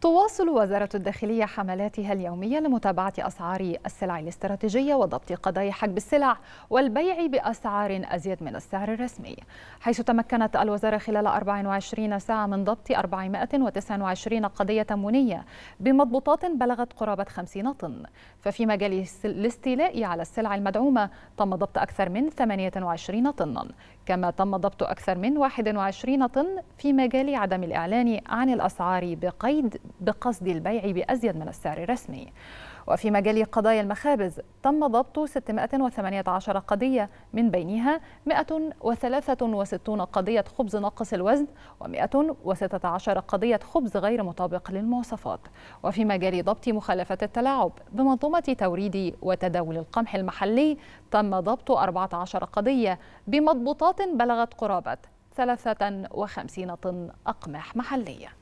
تواصل وزارة الداخلية حملاتها اليومية لمتابعة أسعار السلع الاستراتيجية وضبط قضايا حجب السلع والبيع بأسعار أزيد من السعر الرسمي حيث تمكنت الوزارة خلال 24 ساعة من ضبط 429 قضية تمونية بمضبوطات بلغت قرابة 50 طن ففي مجال الاستيلاء على السلع المدعومة تم ضبط أكثر من 28 طنا كما تم ضبط أكثر من 21 طن في مجال عدم الإعلان عن الأسعار بقيد بقصد البيع بأزيد من السعر الرسمي وفي مجال قضايا المخابز تم ضبط 618 قضية من بينها 163 قضية خبز ناقص الوزن و116 قضية خبز غير مطابق للمواصفات وفي مجال ضبط مخالفات التلاعب بمنظومة توريد وتداول القمح المحلي تم ضبط 14 قضية بمضبوطات بلغت قرابة 53 طن أقمح محلية